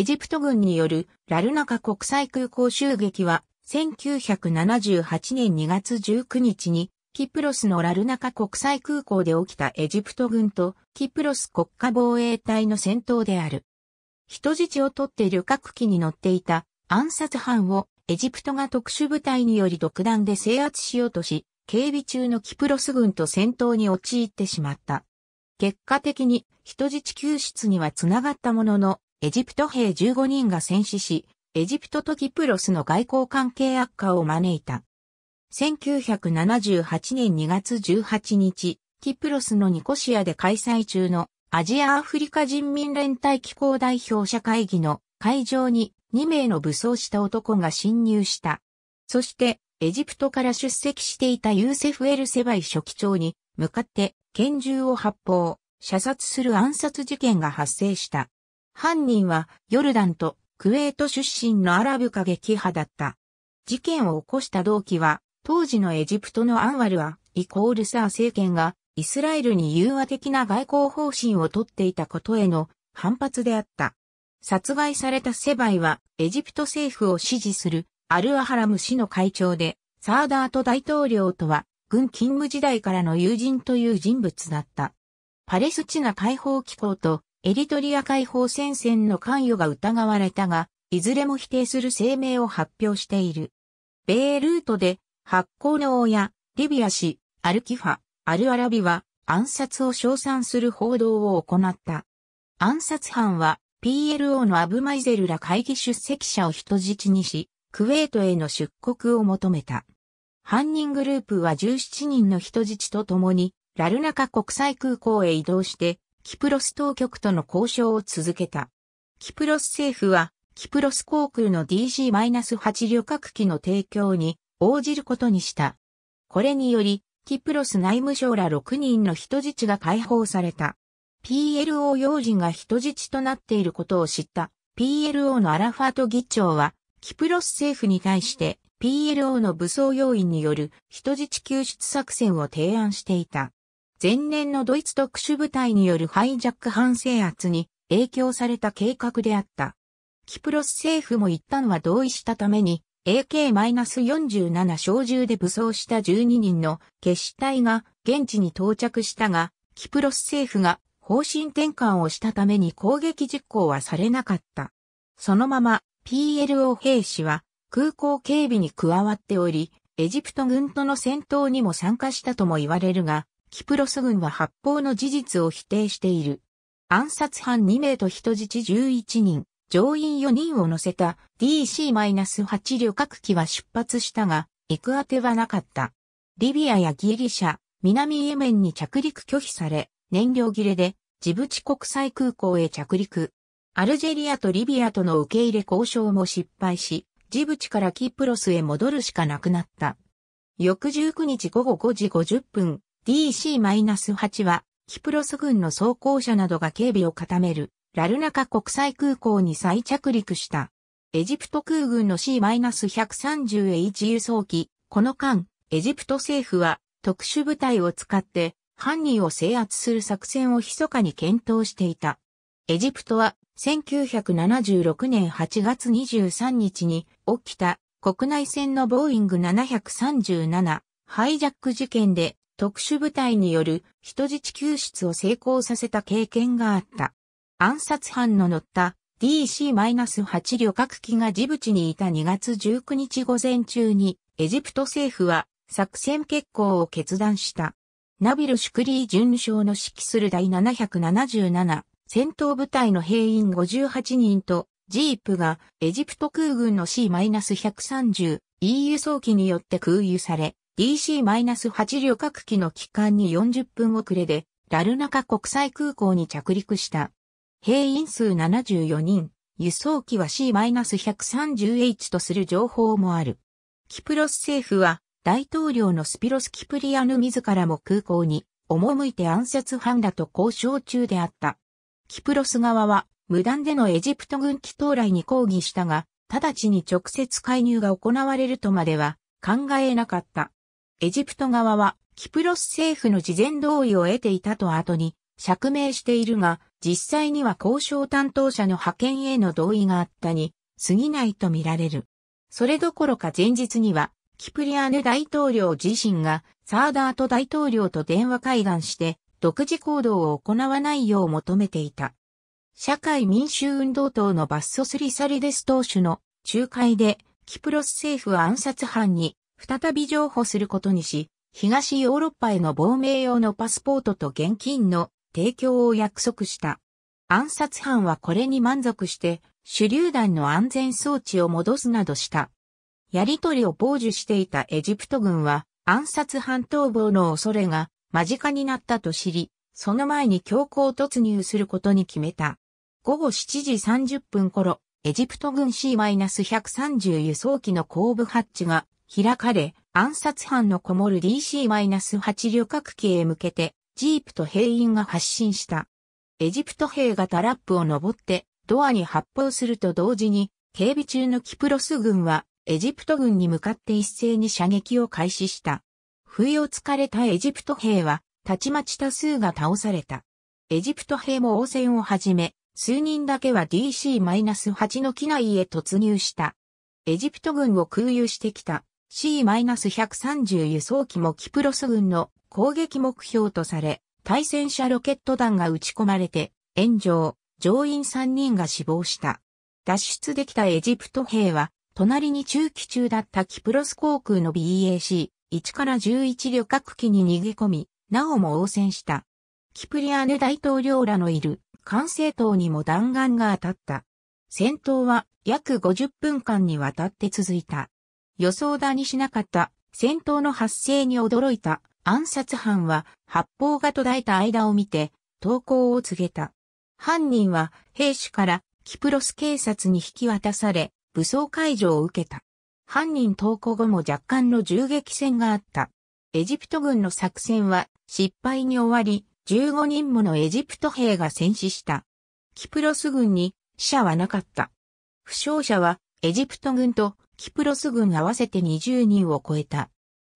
エジプト軍によるラルナカ国際空港襲撃は1978年2月19日にキプロスのラルナカ国際空港で起きたエジプト軍とキプロス国家防衛隊の戦闘である。人質を取って旅客機に乗っていた暗殺犯をエジプトが特殊部隊により独断で制圧しようとし、警備中のキプロス軍と戦闘に陥ってしまった。結果的に人質救出にはつながったものの、エジプト兵15人が戦死し、エジプトとキプロスの外交関係悪化を招いた。1978年2月18日、キプロスのニコシアで開催中のアジア・アフリカ人民連帯機構代表者会議の会場に2名の武装した男が侵入した。そして、エジプトから出席していたユーセフ・エルセバイ書記長に向かって拳銃を発砲、射殺する暗殺事件が発生した。犯人はヨルダンとクウェート出身のアラブ過激派だった。事件を起こした動機は、当時のエジプトのアンワルは、イコールサー政権が、イスラエルに融和的な外交方針をとっていたことへの反発であった。殺害されたセバイは、エジプト政府を支持する、アルアハラム氏の会長で、サーダート大統領とは、軍勤務時代からの友人という人物だった。パレスチナ解放機構とエリトリア解放戦線の関与が疑われたが、いずれも否定する声明を発表している。米ルートで発行の親、リビア氏、アルキファ、アルアラビは暗殺を称賛する報道を行った。暗殺犯は PLO のアブマイゼルら会議出席者を人質にし、クウェートへの出国を求めた。犯人グループは17人の人質と共に、ラルナカ国際空港へ移動して、キプロス当局との交渉を続けた。キプロス政府は、キプロス航空の DG-8 旅客機の提供に応じることにした。これにより、キプロス内務省ら6人の人質が解放された。PLO 要人が人質となっていることを知った PLO のアラファート議長は、キプロス政府に対して PLO の武装要員による人質救出作戦を提案していた。前年のドイツ特殊部隊によるハイジャック反制圧に影響された計画であった。キプロス政府も一旦は同意したために、AK-47 小銃で武装した12人の決死隊が現地に到着したが、キプロス政府が方針転換をしたために攻撃実行はされなかった。そのまま PLO 兵士は空港警備に加わっており、エジプト軍との戦闘にも参加したとも言われるが、キプロス軍は発砲の事実を否定している。暗殺犯2名と人質11人、乗員4人を乗せた DC-8 旅客機は出発したが、行く当てはなかった。リビアやギリシャ、南イエメンに着陸拒否され、燃料切れでジブチ国際空港へ着陸。アルジェリアとリビアとの受け入れ交渉も失敗し、ジブチからキプロスへ戻るしかなくなった。翌19日午後5時50分、DC-8 は、キプロス軍の装甲車などが警備を固める、ラルナカ国際空港に再着陸した。エジプト空軍の C-130H 輸送機、この間、エジプト政府は、特殊部隊を使って、犯人を制圧する作戦を密かに検討していた。エジプトは、1976年8月23日に起きた国内線のボーイング737ハイジャック事件で特殊部隊による人質救出を成功させた経験があった。暗殺犯の乗った DC-8 旅客機がジブチにいた2月19日午前中にエジプト政府は作戦決行を決断した。ナビル・シュクリー巡将の指揮する第777戦闘部隊の兵員58人とジープがエジプト空軍の C-130 E 輸送機によって空輸され、DC-8 旅客機の帰還に40分遅れで、ラルナカ国際空港に着陸した。兵員数74人、輸送機は C-130H とする情報もある。キプロス政府は、大統領のスピロス・キプリアヌ自らも空港に、赴いて暗殺犯だと交渉中であった。キプロス側は、無断でのエジプト軍機到来に抗議したが、直ちに直接介入が行われるとまでは考えなかった。エジプト側は、キプロス政府の事前同意を得ていたと後に、釈明しているが、実際には交渉担当者の派遣への同意があったに、過ぎないとみられる。それどころか前日には、キプリアネ大統領自身が、サーダート大統領と電話会談して、独自行動を行わないよう求めていた。社会民衆運動党のバッソスリサリデス党首の仲介で、キプロス政府は暗殺犯に再び譲歩することにし、東ヨーロッパへの亡命用のパスポートと現金の提供を約束した。暗殺犯はこれに満足して、手榴弾の安全装置を戻すなどした。やりとりを傍受していたエジプト軍は、暗殺犯逃亡の恐れが間近になったと知り、その前に強行突入することに決めた。午後7時30分頃、エジプト軍 C-130 輸送機の後部ハッチが開かれ、暗殺犯のこもる DC-8 旅客機へ向けて、ジープと兵員が発進した。エジプト兵がタラップを登って、ドアに発砲すると同時に、警備中のキプロス軍は、エジプト軍に向かって一斉に射撃を開始した。不意をつかれたエジプト兵は、たちまち多数が倒された。エジプト兵も応戦を始め、数人だけは DC-8 の機内へ突入した。エジプト軍を空輸してきた。C-130 輸送機もキプロス軍の攻撃目標とされ、対戦車ロケット弾が撃ち込まれて、炎上、乗員3人が死亡した。脱出できたエジプト兵は、隣に中期中だったキプロス航空の BAC、1から11旅客機に逃げ込み、なおも応戦した。キプリアヌ大統領らのいる、管制塔にも弾丸が当たった。戦闘は約50分間にわたって続いた。予想だにしなかった戦闘の発生に驚いた暗殺犯は発砲が途絶えた間を見て投降を告げた。犯人は兵士からキプロス警察に引き渡され武装解除を受けた。犯人投降後も若干の銃撃戦があった。エジプト軍の作戦は失敗に終わり15人ものエジプト兵が戦死した。キプロス軍に死者はなかった。負傷者はエジプト軍とキプロス軍合わせて20人を超えた。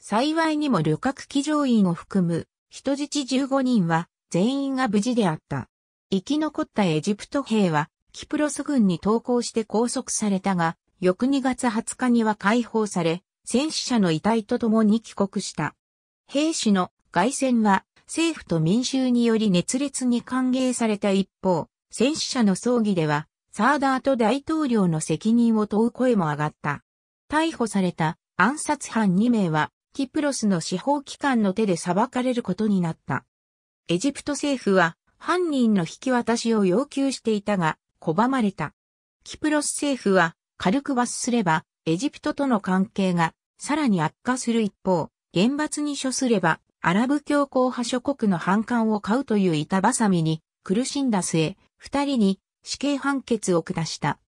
幸いにも旅客機乗員を含む人質15人は全員が無事であった。生き残ったエジプト兵はキプロス軍に投降して拘束されたが、翌2月20日には解放され、戦死者の遺体と共に帰国した。兵士の外戦は政府と民衆により熱烈に歓迎された一方、戦死者の葬儀では、サーダーと大統領の責任を問う声も上がった。逮捕された暗殺犯2名は、キプロスの司法機関の手で裁かれることになった。エジプト政府は犯人の引き渡しを要求していたが、拒まれた。キプロス政府は軽く罰すれば、エジプトとの関係がさらに悪化する一方、厳罰に処すれば、アラブ強硬派諸国の反感を買うという板挟みに苦しんだ末、二人に死刑判決を下した。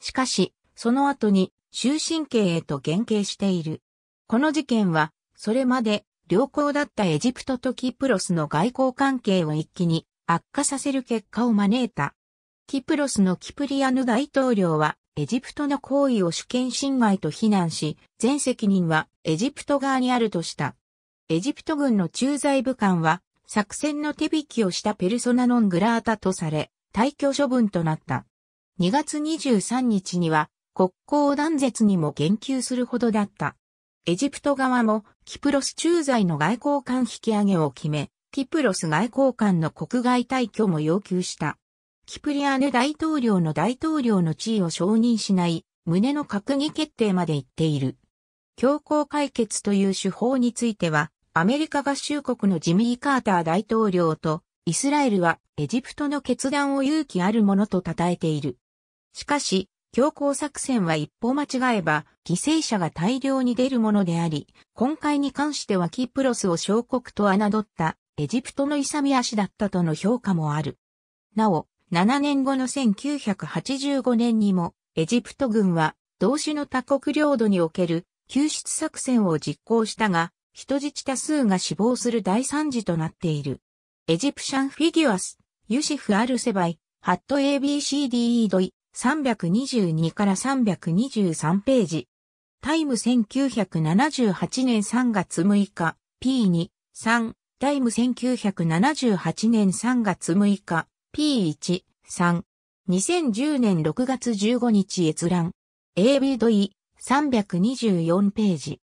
しかし、その後に終身刑へと減刑している。この事件は、それまで良好だったエジプトとキプロスの外交関係を一気に悪化させる結果を招いた。キプロスのキプリアヌ大統領は、エジプトの行為を主権侵害と非難し、全責任はエジプト側にあるとした。エジプト軍の駐在部官は、作戦の手引きをしたペルソナノングラータとされ、退去処分となった。2月23日には、国交断絶にも言及するほどだった。エジプト側もキプロス駐在の外交官引き上げを決め、キプロス外交官の国外退去も要求した。キプリアヌ大統領の大統領の地位を承認しない胸の閣議決定まで言っている。強行解決という手法については、アメリカ合衆国のジミー・カーター大統領とイスラエルはエジプトの決断を勇気あるものと称えている。しかし、強行作戦は一歩間違えば、犠牲者が大量に出るものであり、今回に関してはキプロスを小国と侮ったエジプトの勇み足だったとの評価もある。なお、7年後の1985年にも、エジプト軍は、同種の他国領土における救出作戦を実行したが、人質多数が死亡する大惨事となっている。エジプシャンフィギュアス、ユシフ・アルセバイ、ハット ABCDE ドイ、322から323ページ。タイム1978年3月6日、P2、3、タイム1978年3月6日、P1、3、2010年6月15日閲覧。ABDE324 ページ。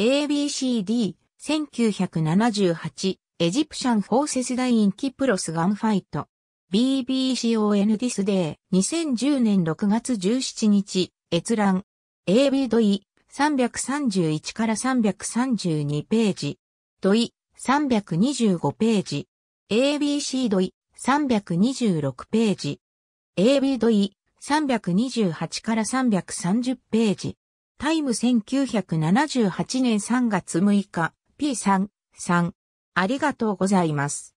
ABCD1978 エジプシャンフォーセスダインキプロスガンファイト。BBCON This Day 2010年6月17日、閲覧、AB 土井331から332ページ、土井325ページ、ABC 土井326ページ、AB 土井328から330ページ、タイム1978年3月6日、P3、3、ありがとうございます。